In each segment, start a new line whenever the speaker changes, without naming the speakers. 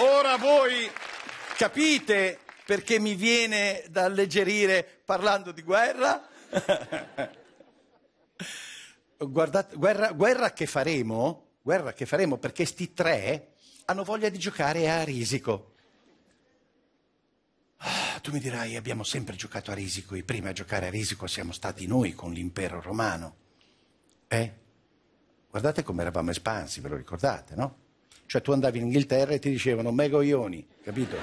Ora voi capite perché mi viene da alleggerire parlando di guerra? Guardate, guerra, guerra, che faremo, guerra che faremo perché sti tre hanno voglia di giocare a risico. Ah, tu mi dirai, abbiamo sempre giocato a risico, i primi a giocare a risico siamo stati noi con l'impero romano. Eh? Guardate come eravamo espansi, ve lo ricordate, no? Cioè tu andavi in Inghilterra e ti dicevano megoglioni, capito?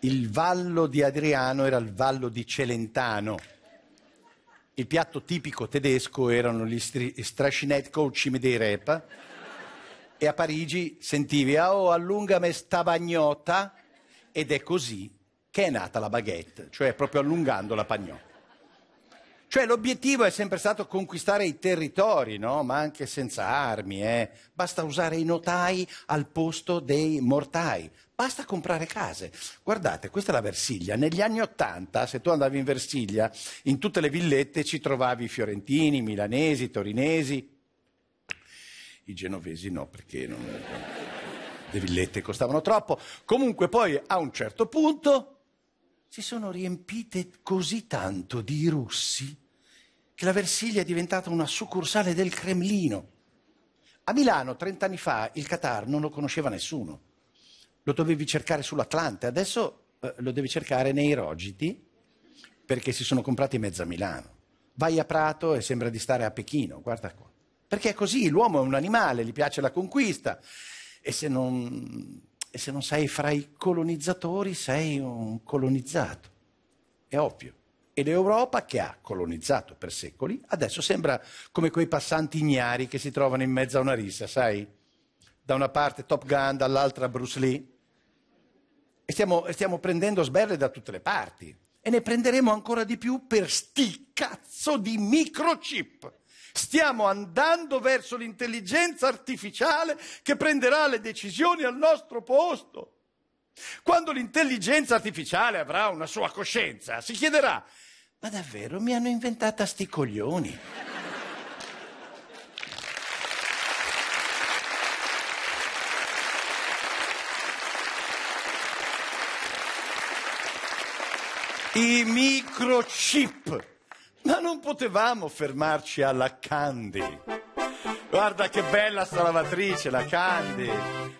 Il vallo di Adriano era il vallo di Celentano. Il piatto tipico tedesco erano gli stri- strascinetti dei cimederepa e a Parigi sentivi «Oh, allungame sta bagnotta!» ed è così che è nata la baguette, cioè proprio allungando la pagnotta. Cioè l'obiettivo è sempre stato conquistare i territori, no? ma anche senza armi. Eh. Basta usare i notai al posto dei mortai. Basta comprare case. Guardate, questa è la Versiglia. Negli anni Ottanta, se tu andavi in Versiglia, in tutte le villette ci trovavi i fiorentini, i milanesi, i torinesi. I genovesi no, perché non... le villette costavano troppo. Comunque poi a un certo punto si sono riempite così tanto di russi che la Versilia è diventata una succursale del Cremlino. A Milano, 30 anni fa, il Qatar non lo conosceva nessuno. Lo dovevi cercare sull'Atlante, adesso eh, lo devi cercare nei rogiti perché si sono comprati mezzo a Milano. Vai a Prato e sembra di stare a Pechino, guarda qua. Perché è così, l'uomo è un animale, gli piace la conquista e se non, e se non sei fra i colonizzatori sei un colonizzato. È ovvio. E l'Europa, che ha colonizzato per secoli, adesso sembra come quei passanti ignari che si trovano in mezzo a una rissa, sai? Da una parte Top Gun, dall'altra Bruce Lee. E stiamo, stiamo prendendo sberle da tutte le parti. E ne prenderemo ancora di più per sti cazzo di microchip. Stiamo andando verso l'intelligenza artificiale che prenderà le decisioni al nostro posto. Quando l'intelligenza artificiale avrà una sua coscienza, si chiederà ma davvero mi hanno inventata sti coglioni. I microchip. Ma non potevamo fermarci alla Candy. Guarda che bella sta lavatrice, la Candy.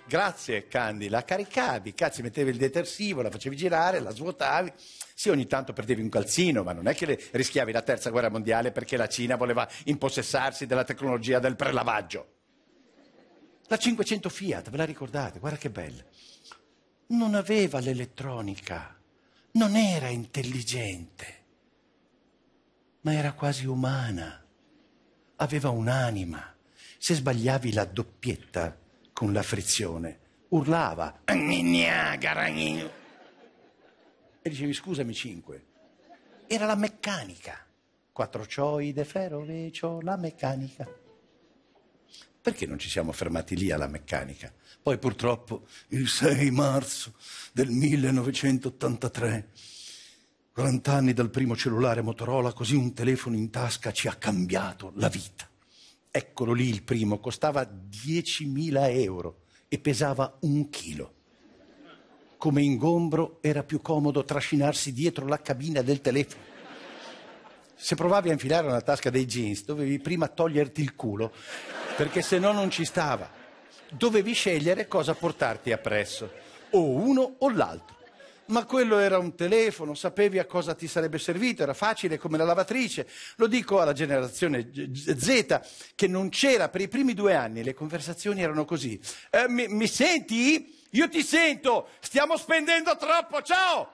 Grazie Candy, la caricavi, cazzo, mettevi il detersivo, la facevi girare, la svuotavi. Sì, ogni tanto perdevi un calzino, ma non è che rischiavi la terza guerra mondiale perché la Cina voleva impossessarsi della tecnologia del prelavaggio. La 500 Fiat, ve la ricordate? Guarda che bella. Non aveva l'elettronica, non era intelligente, ma era quasi umana. Aveva un'anima. Se sbagliavi la doppietta con la frizione, urlava. Niagara! E dicevi, scusami, 5. Era la meccanica. Quattro cioide, ferove, cio, la meccanica. Perché non ci siamo fermati lì alla meccanica? Poi purtroppo il 6 marzo del 1983, 40 anni dal primo cellulare Motorola, così un telefono in tasca ci ha cambiato la vita. Eccolo lì il primo, costava 10.000 euro e pesava un chilo come ingombro era più comodo trascinarsi dietro la cabina del telefono. Se provavi a infilare una tasca dei jeans, dovevi prima toglierti il culo, perché se no non ci stava. Dovevi scegliere cosa portarti appresso, o uno o l'altro ma quello era un telefono, sapevi a cosa ti sarebbe servito, era facile come la lavatrice. Lo dico alla generazione Z che non c'era, per i primi due anni le conversazioni erano così. Eh, mi, mi senti? Io ti sento, stiamo spendendo troppo, ciao!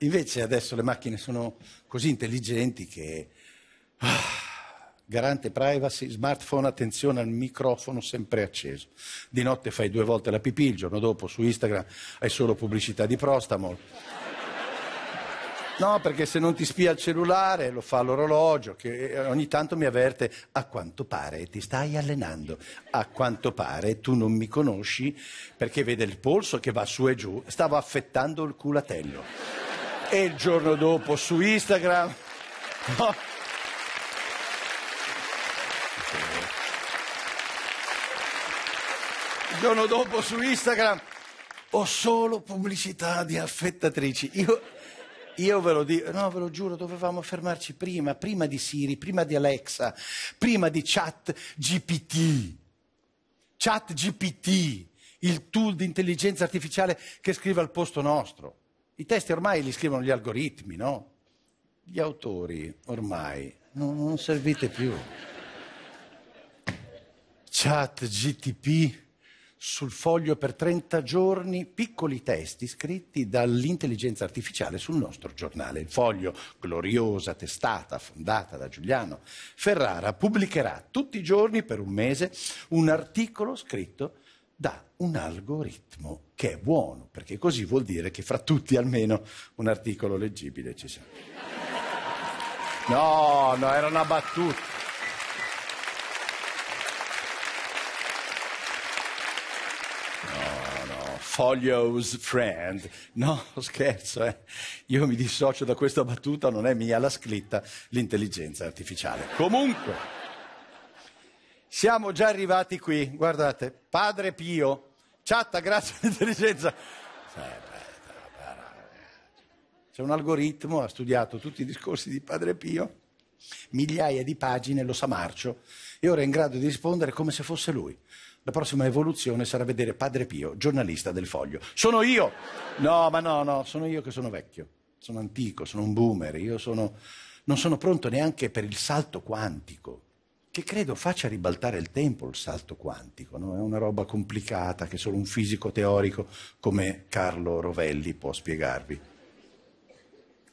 Invece adesso le macchine sono così intelligenti che... Ah, garante privacy, smartphone, attenzione al microfono sempre acceso. Di notte fai due volte la pipì, il giorno dopo su Instagram hai solo pubblicità di prostamol. No, perché se non ti spia il cellulare lo fa l'orologio che eh, ogni tanto mi avverte a quanto pare ti stai allenando, a quanto pare tu non mi conosci perché vede il polso che va su e giù, stavo affettando il culatello. E il giorno dopo su Instagram... No, Il giorno dopo su Instagram ho solo pubblicità di affettatrici. Io, io ve lo dico, no, ve lo giuro, dovevamo fermarci prima, prima di Siri, prima di Alexa, prima di Chat GPT. Chat GPT, il tool di intelligenza artificiale che scrive al posto nostro. I testi ormai li scrivono gli algoritmi, no? Gli autori ormai non, non servite più. Chat GTP sul foglio per 30 giorni piccoli testi scritti dall'intelligenza artificiale sul nostro giornale. Il foglio, gloriosa testata fondata da Giuliano Ferrara, pubblicherà tutti i giorni per un mese un articolo scritto da un algoritmo che è buono, perché così vuol dire che fra tutti almeno un articolo leggibile ci sarà. No, no, era una battuta. Folio's Friend. No, scherzo, eh. io mi dissocio da questa battuta, non è mia la scritta, l'intelligenza artificiale. Comunque, siamo già arrivati qui, guardate, Padre Pio, chatta grazie all'intelligenza. C'è un algoritmo, ha studiato tutti i discorsi di Padre Pio, migliaia di pagine, lo sa Marcio, e ora è in grado di rispondere come se fosse lui. La prossima evoluzione sarà vedere Padre Pio, giornalista del Foglio. Sono io! No, ma no, no, sono io che sono vecchio, sono antico, sono un boomer, io sono, non sono pronto neanche per il salto quantico, che credo faccia ribaltare il tempo il salto quantico, no? è una roba complicata che solo un fisico teorico come Carlo Rovelli può spiegarvi.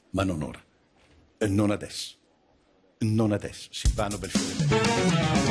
Ma non ora, non adesso, non adesso, Silvano Belfiore.